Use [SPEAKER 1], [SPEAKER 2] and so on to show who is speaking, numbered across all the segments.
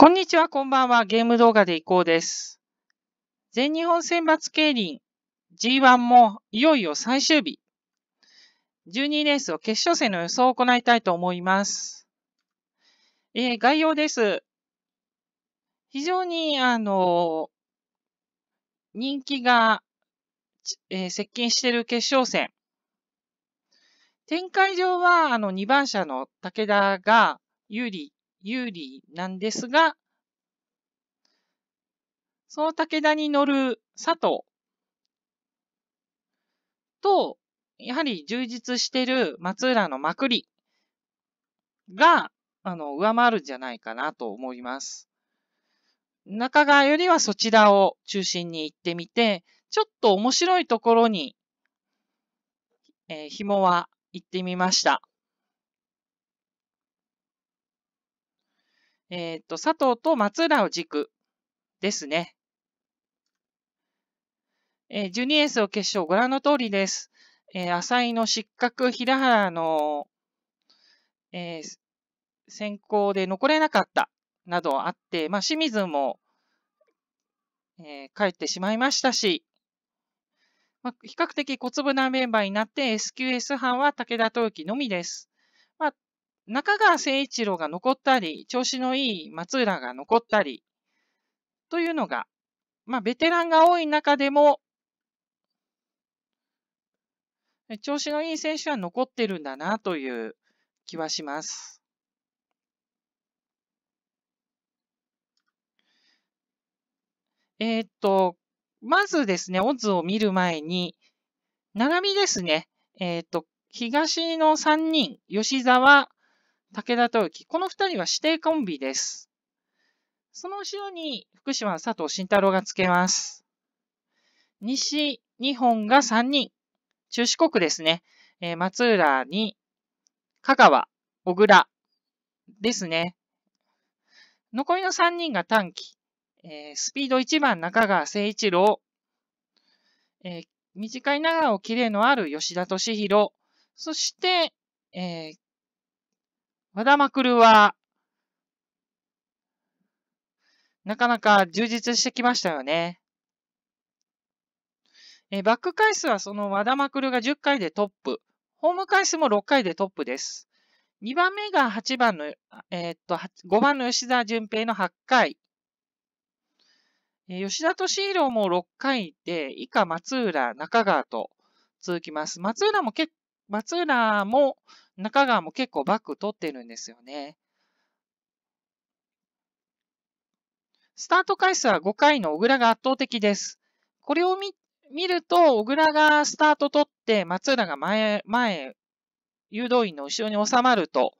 [SPEAKER 1] こんにちは、こんばんは。ゲーム動画でいこうです。全日本選抜競輪 G1 もいよいよ最終日。12レースを決勝戦の予想を行いたいと思います。えー、概要です。非常に、あのー、人気が、えー、接近している決勝戦。展開上は、あの、2番車の武田が有利有利なんですが、その武田に乗る佐藤と、やはり充実している松浦のまくりが、あの、上回るんじゃないかなと思います。中川よりはそちらを中心に行ってみて、ちょっと面白いところに、えー、紐は行ってみました。えっ、ー、と、佐藤と松浦を軸ですね。えー、ュニエースを決勝、ご覧の通りです。えー、浅井の失格、平原の、えー、先行で残れなかったなどあって、まあ、清水も、えー、帰ってしまいましたし、まあ、比較的小粒なメンバーになって SQS 班は武田豊樹のみです。中川誠一郎が残ったり、調子のいい松浦が残ったり、というのが、まあ、ベテランが多い中でも、調子のいい選手は残ってるんだなという気はします。えー、っと、まずですね、オズを見る前に、並びですね、えー、っと、東の3人、吉沢、武田豊樹。この二人は指定コンビです。その後ろに福島佐藤慎太郎がつけます。西日本が三人。中四国ですね。えー、松浦に、香川、小倉ですね。残りの三人が短期。えー、スピード一番中川誠一郎。えー、短い長を綺麗のある吉田敏弘。そして、えー、和田まくるは、なかなか充実してきましたよね。えバック回数はその和田まくるが10回でトップ。ホーム回数も6回でトップです。2番目が8番の、えー、っと、5番の吉田淳平の8回。え吉田敏郎も6回で、以下松浦、中川と続きます。松浦も結松浦も中川も結構バック取ってるんですよね。スタート回数は5回の小倉が圧倒的です。これを見見ると、小倉がスタート取って、松浦が前、前、誘導員の後ろに収まると、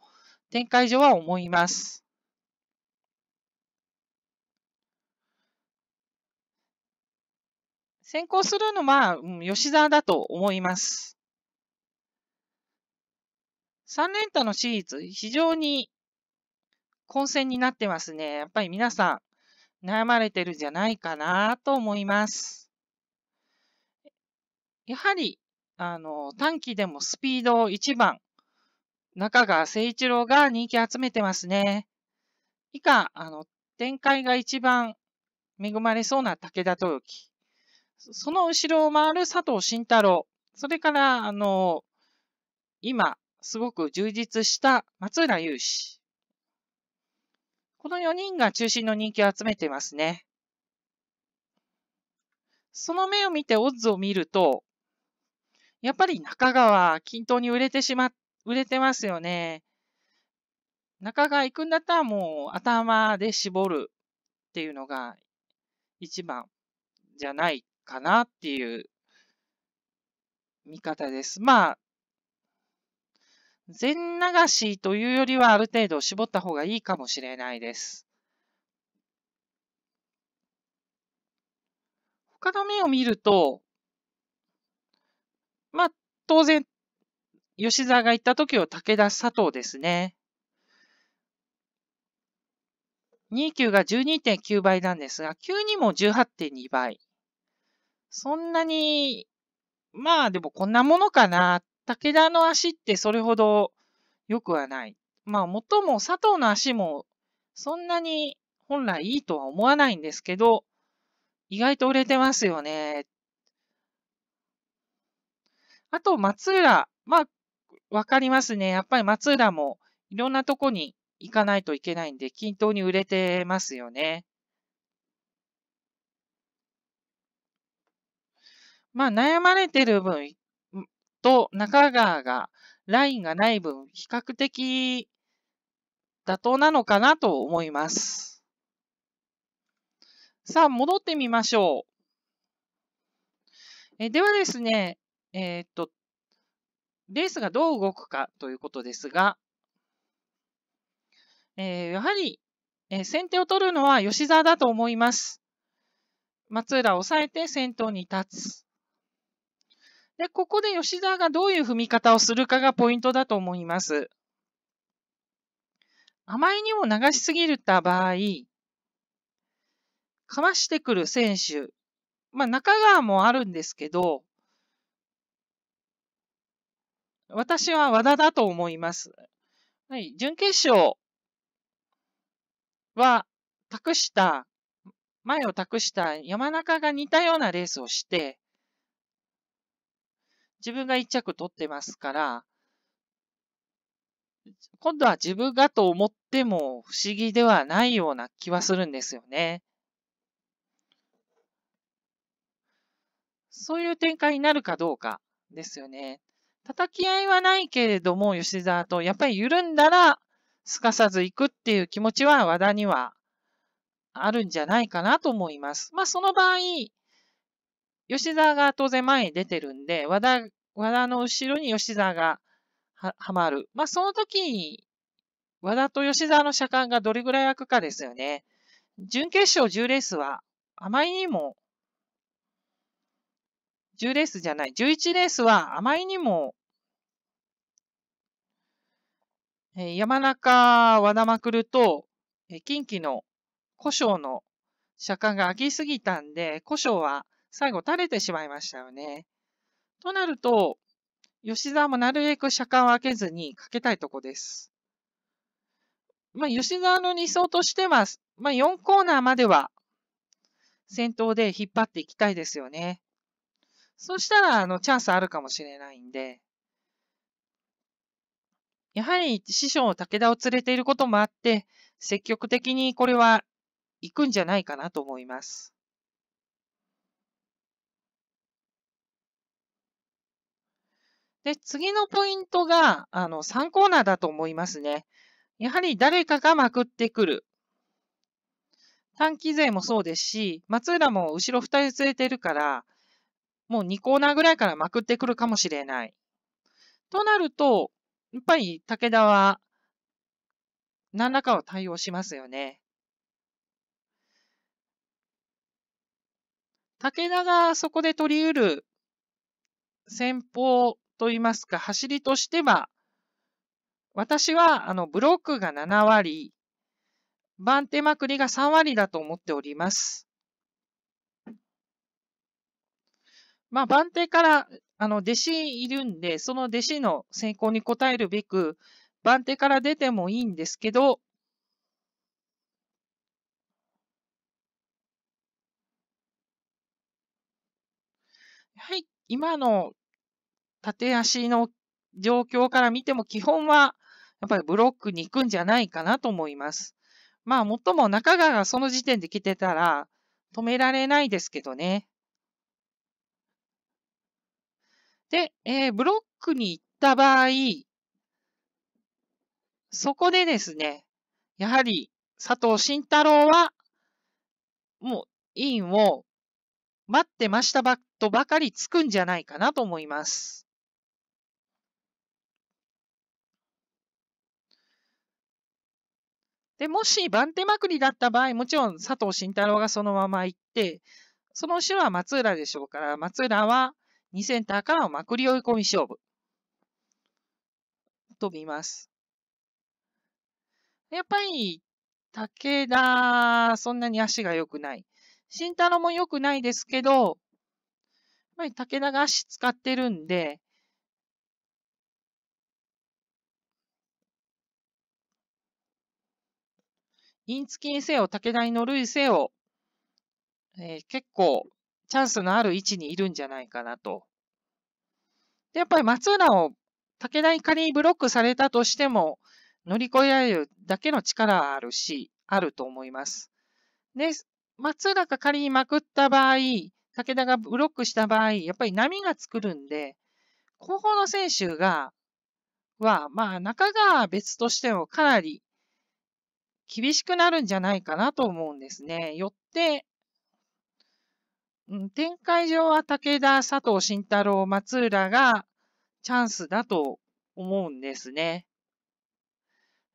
[SPEAKER 1] 展開上は思います。先行するのは、うん、吉沢だと思います。3連単のシリーズ、非常に混戦になってますね。やっぱり皆さん、悩まれてるんじゃないかなと思います。やはり、あの、短期でもスピード一1番、中川誠一郎が人気集めてますね。以下、あの、展開が一番恵まれそうな武田豊樹。その後ろを回る佐藤慎太郎。それから、あの、今、すごく充実した松浦雄志。この4人が中心の人気を集めてますね。その目を見てオッズを見ると、やっぱり中川、均等に売れてしま、売れてますよね。中川行くんだったらもう頭で絞るっていうのが一番じゃないかなっていう見方です。まあ、全流しというよりはある程度絞った方がいいかもしれないです。他の面を見ると、まあ、当然、吉沢が行った時は武田佐藤ですね。29が12.9倍なんですが、9にも18.2倍。そんなに、まあでもこんなものかなっ武田の足ってそれほど良くはない。まあ、もっとも佐藤の足もそんなに本来いいとは思わないんですけど、意外と売れてますよね。あと、松浦。まあ、わかりますね。やっぱり松浦もいろんなとこに行かないといけないんで、均等に売れてますよね。まあ、悩まれてる分、と中川がラインがない分、比較的妥当なのかなと思います。さあ、戻ってみましょう。えではですね、えー、っと、レースがどう動くかということですが、えー、やはり、えー、先手を取るのは吉沢だと思います。松浦を抑えて先頭に立つ。で、ここで吉沢がどういう踏み方をするかがポイントだと思います。あまりにも流しすぎるた場合、かましてくる選手、まあ中川もあるんですけど、私は和田だと思います。はい、準決勝は託した、前を託した山中が似たようなレースをして、自分が一着取ってますから、今度は自分がと思っても不思議ではないような気はするんですよね。そういう展開になるかどうかですよね。叩き合いはないけれども、吉沢と、やっぱり緩んだら、すかさず行くっていう気持ちは和田にはあるんじゃないかなと思います。まあ、その場合、吉沢が当然前に出てるんで、和田、和田の後ろに吉沢がは、はまる。まあ、その時に、和田と吉沢の車間がどれぐらい空くかですよね。準決勝10レースは、あまりにも、10レースじゃない、11レースはあまりにも、えー、山中和田まくると、えー、近畿の古生の車間が空きすぎたんで、古生は最後垂れてしまいましたよね。となると、吉沢もなるべく車間を開けずにかけたいとこです。まあ、吉沢の理想としては、まあ、4コーナーまでは先頭で引っ張っていきたいですよね。そしたら、あの、チャンスあるかもしれないんで。やはり、師匠武田を連れていることもあって、積極的にこれは行くんじゃないかなと思います。で、次のポイントが、あの、3コーナーだと思いますね。やはり誰かがまくってくる。短期勢もそうですし、松浦も後ろ2人連れてるから、もう2コーナーぐらいからまくってくるかもしれない。となると、やっぱり武田は何らかは対応しますよね。武田がそこで取り得る戦法と言いますか、走りとしては、私はあのブロックが7割、番手まくりが3割だと思っております。まあ、番手からあの弟子いるんで、その弟子の選考に応えるべく、番手から出てもいいんですけど、はい、今の縦足の状況から見ても基本はやっぱりブロックに行くんじゃないかなと思います。まあ、もっとも中川がその時点で来てたら止められないですけどね。で、えー、ブロックに行った場合、そこでですね、やはり佐藤慎太郎は、もうインを待ってましたばとばかりつくんじゃないかなと思います。で、もし、番手まくりだった場合、もちろん佐藤慎太郎がそのまま行って、その後ろは松浦でしょうから、松浦は2センターからのまくり追い込み勝負。と見ます。やっぱり、武田、そんなに足が良くない。慎太郎も良くないですけど、やっぱり武田が足使ってるんで、インチキにせよ、武田に乗るいせよ、えー、結構チャンスのある位置にいるんじゃないかなと。で、やっぱり松浦を武田に仮にブロックされたとしても、乗り越えられるだけの力はあるし、あると思います。で、松浦が仮にまくった場合、武田がブロックした場合、やっぱり波が作るんで、後方の選手が、は、まあ、中川は別としてもかなり厳しくなるんじゃないかなと思うんですね。よって、うん、展開上は武田、佐藤慎太郎、松浦がチャンスだと思うんですね。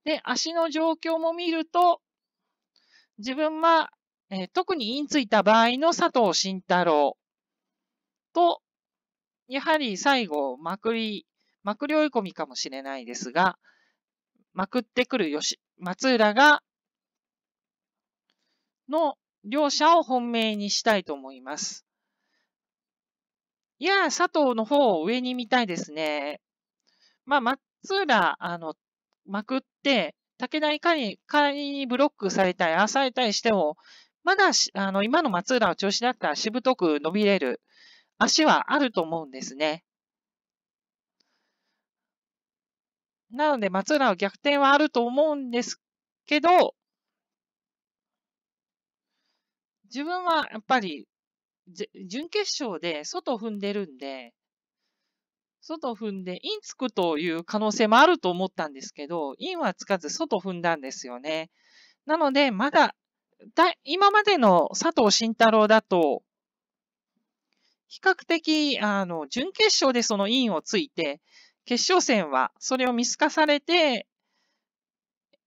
[SPEAKER 1] で、足の状況も見ると、自分は、えー、特にインついた場合の佐藤慎太郎と、やはり最後、まくり、まくり追い込みかもしれないですが、まくってくる吉松浦が、の両者を本命にしたいと思います。いや、佐藤の方を上に見たいですね。まあ、松浦、あの、まくって、武田いかに仮にブロックされたり、あされたりしても、まだあの今の松浦の調子だったらしぶとく伸びれる足はあると思うんですね。なので、松浦は逆転はあると思うんですけど、自分はやっぱり、準決勝で外を踏んでるんで、外を踏んで、インつくという可能性もあると思ったんですけど、インはつかず外を踏んだんですよね。なので、まだ、だ今までの佐藤慎太郎だと、比較的、あの、準決勝でそのインをついて、決勝戦はそれを見透かされて、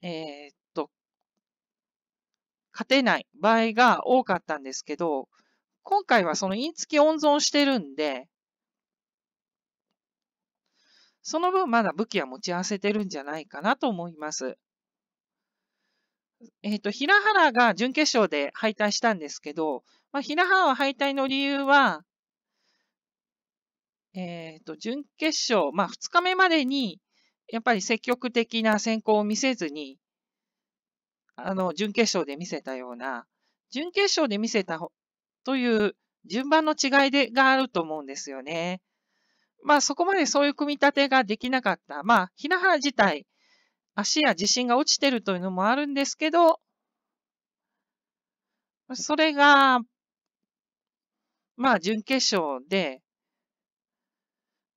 [SPEAKER 1] えー、っと、勝てない場合が多かったんですけど、今回はそのインツき温存してるんで、その分まだ武器は持ち合わせてるんじゃないかなと思います。えっ、ー、と、平原が準決勝で敗退したんですけど、まあ、平原は敗退の理由は、えっ、ー、と、準決勝、まあ、2日目までに、やっぱり積極的な選考を見せずに、あの、準決勝で見せたような、準決勝で見せたという順番の違いでがあると思うんですよね。まあ、そこまでそういう組み立てができなかった。まあ、ひなはら自体、足や自信が落ちてるというのもあるんですけど、それが、まあ、準決勝で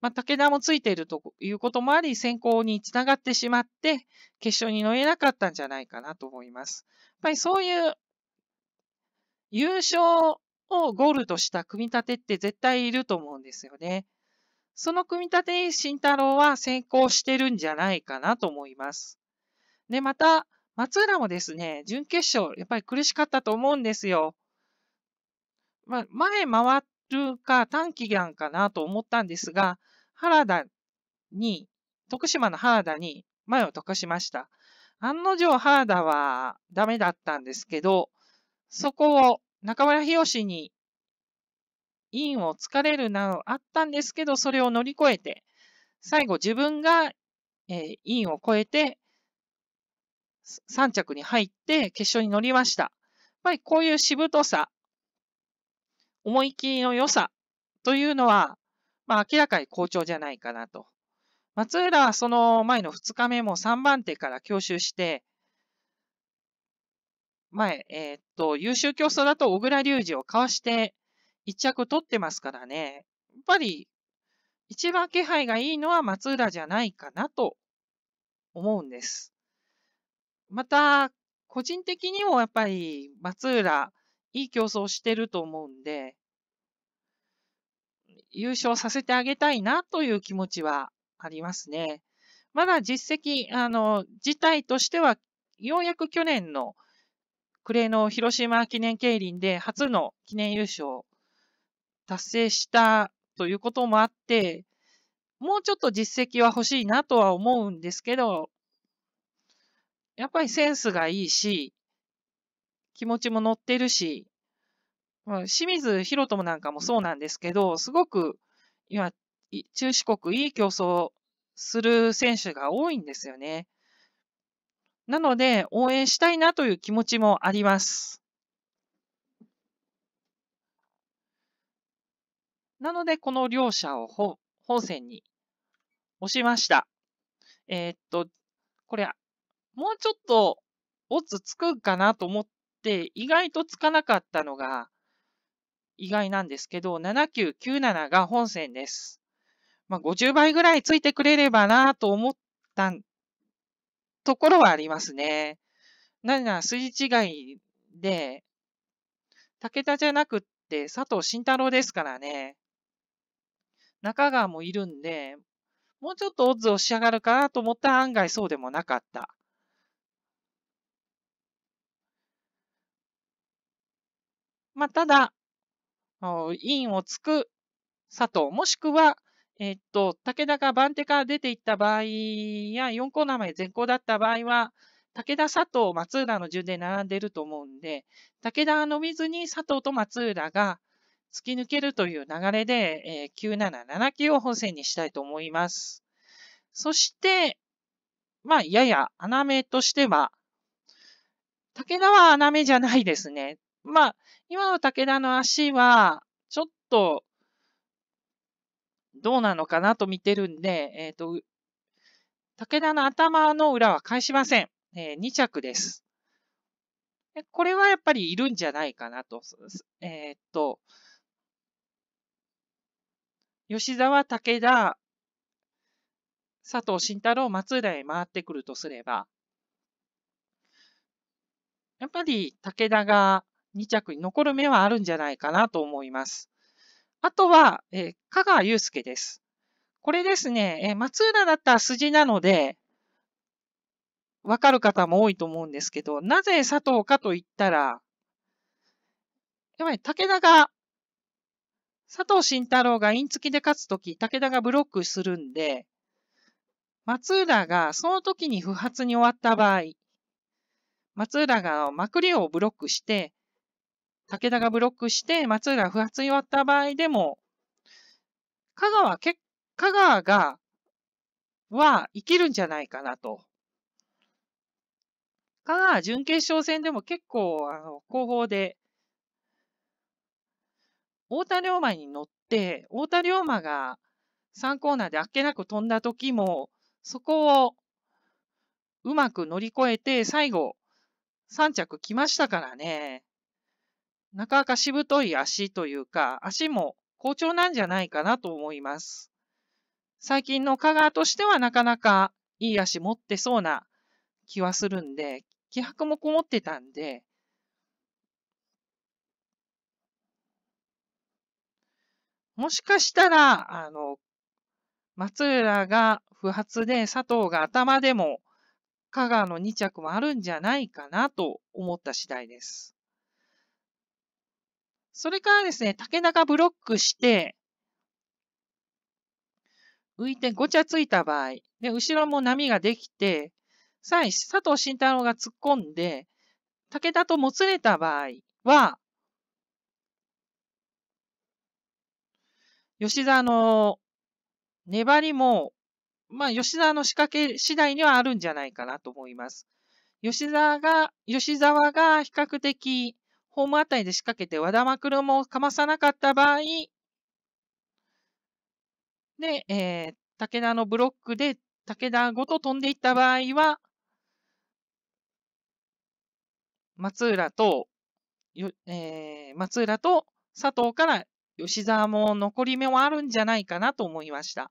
[SPEAKER 1] まあ、武田もついているということもあり、選考につながってしまって、決勝に乗れなかったんじゃないかなと思います。やっぱりそういう優勝をゴールとした組み立てって絶対いると思うんですよね。その組み立てに慎太郎は先行してるんじゃないかなと思います。で、また、松浦もですね、準決勝、やっぱり苦しかったと思うんですよ。まあ、前回るか短期間かなと思ったんですが、原田に、徳島の原田に前を託しました。案の定原田はダメだったんですけど、そこを中村博に委員をつかれるなどあったんですけど、それを乗り越えて、最後自分が、え委員を越えて、3着に入って決勝に乗りました。やっぱりこういうしぶとさ、思い切りの良さというのは、まあ、明らかに好調じゃないかなと。松浦はその前の2日目も3番手から強襲して、前、えー、っと、優秀競争だと小倉隆二をかわして1着取ってますからね、やっぱり一番気配がいいのは松浦じゃないかなと思うんです。また、個人的にもやっぱり松浦、いい競争してると思うんで、優勝させてあげたいなという気持ちはありますね。まだ実績、あの、自体としては、ようやく去年の暮れの広島記念競輪で初の記念優勝達成したということもあって、もうちょっと実績は欲しいなとは思うんですけど、やっぱりセンスがいいし、気持ちも乗ってるし、清水博友なんかもそうなんですけど、すごく今、中四国いい競争する選手が多いんですよね。なので、応援したいなという気持ちもあります。なので、この両者を本戦に押しました。えー、っと、これ、もうちょっと、オッズつくかなと思って、意外とつかなかったのが、意外なんですけど、7997が本線です。まあ、50倍ぐらいついてくれればなと思ったところはありますね。なぜなら筋違いで、武田じゃなくって佐藤慎太郎ですからね。中川もいるんで、もうちょっとオッズを仕上がるかなと思ったら案外そうでもなかった。まあ、ただ、委員をつく佐藤、もしくは、えっと、武田が番手から出ていった場合や、4コーナー前前全校だった場合は、武田、佐藤、松浦の順で並んでると思うんで、武田は伸びずに佐藤と松浦が突き抜けるという流れで、えー、977 9を本戦にしたいと思います。そして、まあ、やや穴目としては、武田は穴目じゃないですね。まあ、今の武田の足は、ちょっと、どうなのかなと見てるんで、えっ、ー、と、武田の頭の裏は返しません。えー、2着です。これはやっぱりいるんじゃないかなと。えっ、と、吉沢、武田、佐藤慎太郎、松浦へ回ってくるとすれば、やっぱり武田が2着に残る目はあるんじゃないかなと思います。あとは、えー、香川祐介です。これですね、えー、松浦だったら筋なので、わかる方も多いと思うんですけど、なぜ佐藤かと言ったら、やぱり武田が、佐藤慎太郎がイン付きで勝つとき、武田がブロックするんで、松浦がその時に不発に終わった場合、松浦がまくりをブロックして、武田がブロックして、松浦が不発に終わった場合でも、香川け、香川が、は生きるんじゃないかなと。香川準決勝戦でも結構、あの、後方で、太田龍馬に乗って、太田龍馬が3コーナーであっけなく飛んだ時も、そこをうまく乗り越えて、最後、3着来ましたからね。なかなかしぶとい足というか、足も好調なんじゃないかなと思います。最近の香川としてはなかなかいい足持ってそうな気はするんで、気迫もこもってたんで、もしかしたら、あの、松浦が不発で佐藤が頭でも香川の2着もあるんじゃないかなと思った次第です。それからですね、竹中ブロックして、浮いてごちゃついた場合、で、後ろも波ができて、さえ、佐藤慎太郎が突っ込んで、武田ともつれた場合は、吉沢の粘りも、まあ、吉沢の仕掛け次第にはあるんじゃないかなと思います。吉沢が、吉沢が比較的、ホームあたりで仕掛けて和田枕もかまさなかった場合、で、えー、武田のブロックで武田ごと飛んでいった場合は、松浦と、えー、松浦と佐藤から吉沢も残り目もあるんじゃないかなと思いました。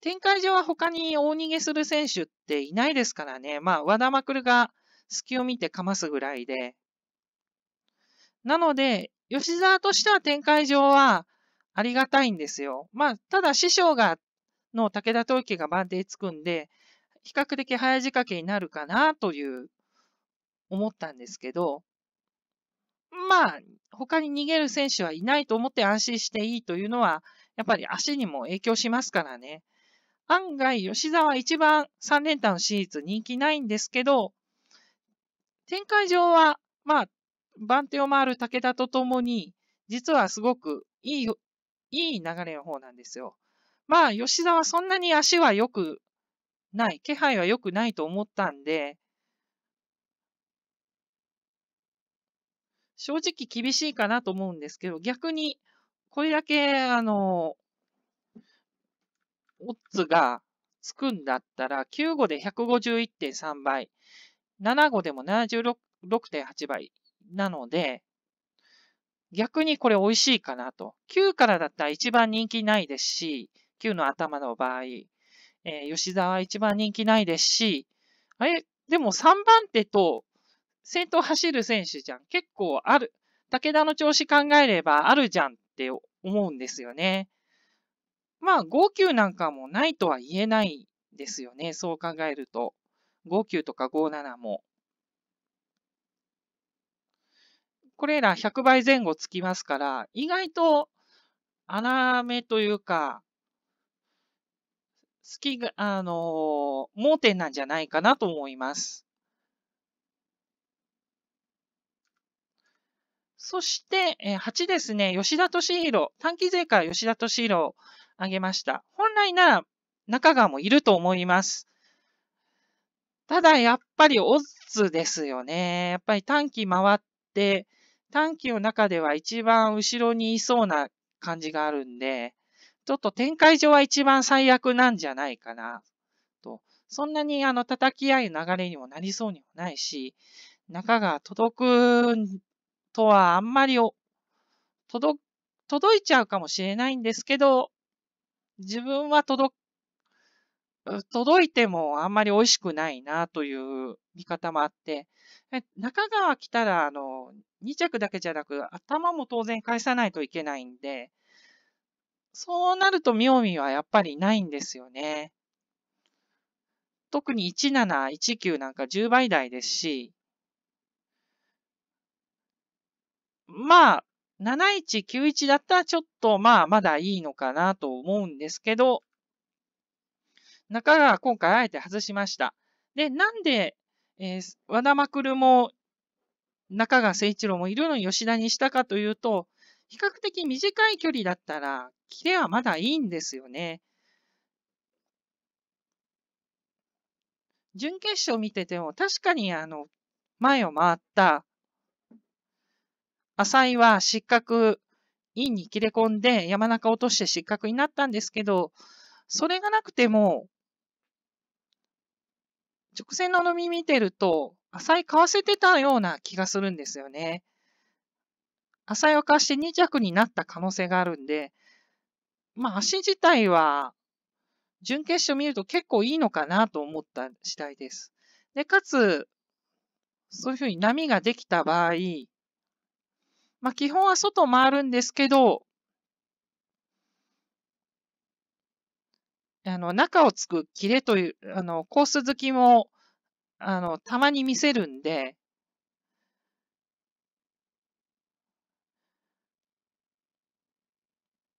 [SPEAKER 1] 展開上は他に大逃げする選手っていないですからね。まあ、和田まくるが隙を見てかますぐらいで。なので、吉沢としては展開上はありがたいんですよ。まあ、ただ師匠が、の武田統計が番手つくんで、比較的早仕掛けになるかなという思ったんですけど、まあ、他に逃げる選手はいないと思って安心していいというのは、やっぱり足にも影響しますからね。案外、吉沢一番3連単のシリーズ人気ないんですけど、展開上は、まあ、番手を回る武田と共に、実はすごくいい、いい流れの方なんですよ。まあ、吉田はそんなに足は良くない、気配は良くないと思ったんで、正直厳しいかなと思うんですけど、逆に、これだけ、あの、オッズがつくんだったら、9 5で151.3倍。7 5でも76.8倍なので、逆にこれ美味しいかなと。9からだったら一番人気ないですし、9の頭の場合、えー、吉沢一番人気ないですし、あれ、でも3番手と先頭走る選手じゃん。結構ある。武田の調子考えればあるじゃんって思うんですよね。まあ、5級なんかもないとは言えないですよね。そう考えると。59とか57も、これら100倍前後つきますから、意外と穴目というか、好きが、あのー、盲点なんじゃないかなと思います。そして、8ですね、吉田敏弘、短期税から吉田敏弘を挙げました。本来なら中川もいると思います。ただやっぱりオッズですよね。やっぱり短期回って、短期の中では一番後ろにいそうな感じがあるんで、ちょっと展開上は一番最悪なんじゃないかな、と。そんなにあの叩き合い流れにもなりそうにもないし、中が届くとはあんまり届、届いちゃうかもしれないんですけど、自分は届届いてもあんまり美味しくないなという見方もあって、中川来たら、あの、2着だけじゃなく、頭も当然返さないといけないんで、そうなると妙味はやっぱりないんですよね。特に17、19なんか10倍台ですし、まあ、7191だったらちょっとまあまだいいのかなと思うんですけど、中川今回あえて外しました。で、なんで、えー、和田まくるも中川誠一郎もいるのに吉田にしたかというと、比較的短い距離だったら、キレはまだいいんですよね。準決勝見てても、確かにあの、前を回った浅井は失格、インに切れ込んで山中落として失格になったんですけど、それがなくても、直線の波見てると、浅い買わせてたような気がするんですよね。浅いを貸して2着になった可能性があるんで、まあ足自体は、準決勝見ると結構いいのかなと思った次第です。で、かつ、そういうふうに波ができた場合、まあ基本は外回るんですけど、あの、中をつくキレという、あの、コース好きも、あの、たまに見せるんで、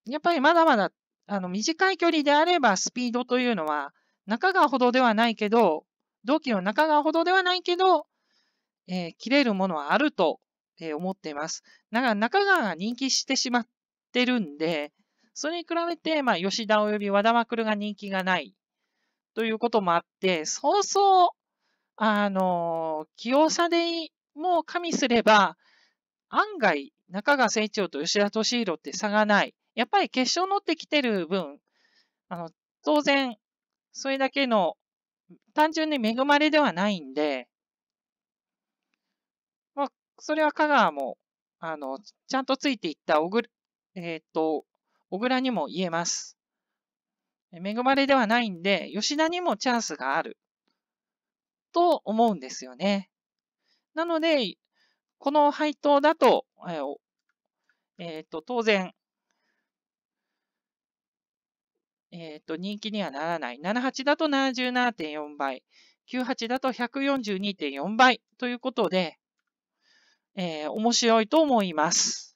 [SPEAKER 1] やっぱりまだまだ、あの、短い距離であればスピードというのは、中川ほどではないけど、同期の中川ほどではないけど、えー、切れるものはあると、えー、思っています。だから中川が人気してしまってるんで、それに比べて、まあ、吉田及び和田まくるが人気がないということもあって、そうそう、あの、器用さでも加味すれば、案外、中川清張と吉田敏弘って差がない。やっぱり決勝乗ってきてる分、あの、当然、それだけの、単純に恵まれではないんで、まあ、それは香川も、あの、ちゃんとついていった、おぐ、えっ、ー、と、小倉にも言えます。恵まれではないんで、吉田にもチャンスがある。と思うんですよね。なので、この配当だと、えっ、ー、と、当然、えっ、ー、と、人気にはならない。78だと77.4倍、98だと142.4倍ということで、えー、面白いと思います。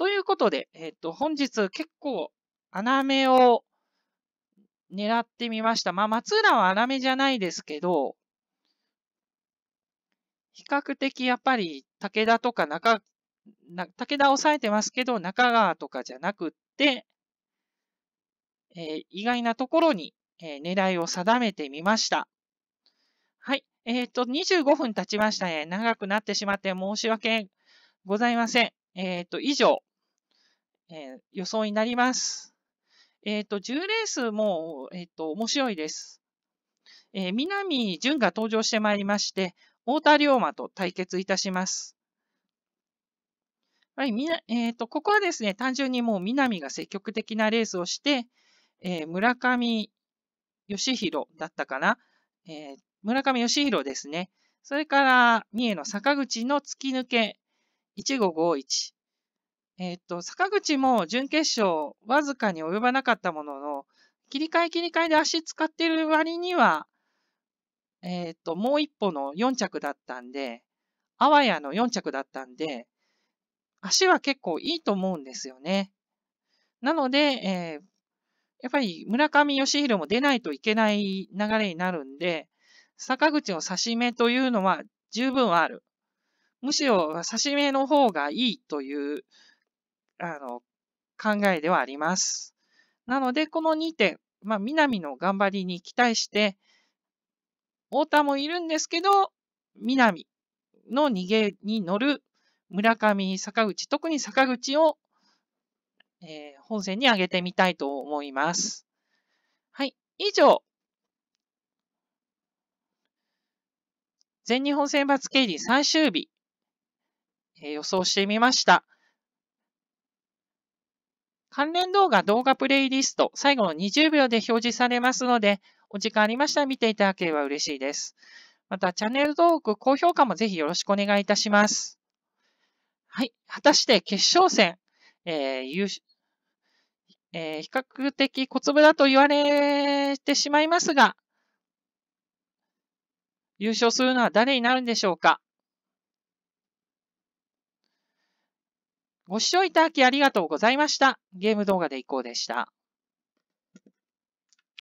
[SPEAKER 1] ということで、えっ、ー、と、本日結構穴目を狙ってみました。まあ、松浦は穴目じゃないですけど、比較的やっぱり武田とか中、な武田抑えてますけど、中川とかじゃなくって、えー、意外なところに、えー、狙いを定めてみました。はい。えっ、ー、と、25分経ちましたね。長くなってしまって申し訳ございません。えっ、と、以上、えー、予想になります。えっ、ー、と、10レースも、えっ、ー、と、面白いです。えー、南淳が登場してまいりまして、太田龍馬と対決いたします。はい、みな、えっ、と、ここはですね、単純にもう南が積極的なレースをして、え村上義弘だったかな、え村上義弘ですね。それから、三重の坂口の突き抜け1551。えっ、ー、と、坂口も準決勝、わずかに及ばなかったものの、切り替え切り替えで足使ってる割には、えっ、ー、と、もう一歩の4着だったんで、あわやの4着だったんで、足は結構いいと思うんですよね。なので、えー、やっぱり村上義弘も出ないといけない流れになるんで、坂口の差し目というのは十分ある。むしろ差し目の方がいいというあの、考えではあります。なので、この2点、まあ、南の頑張りに期待して、太田もいるんですけど、南の逃げに乗る村上、坂口、特に坂口を、えー、本戦に上げてみたいと思います。はい、以上。全日本選抜競理最終日、えー、予想してみました。関連動画動画プレイリスト、最後の20秒で表示されますので、お時間ありましたら見ていただければ嬉しいです。また、チャンネル登録、高評価もぜひよろしくお願いいたします。はい。果たして決勝戦、えー、優えー、比較的小粒だと言われてしまいますが、優勝するのは誰になるんでしょうかご視聴いただきありがとうございました。ゲーム動画でいこうでした。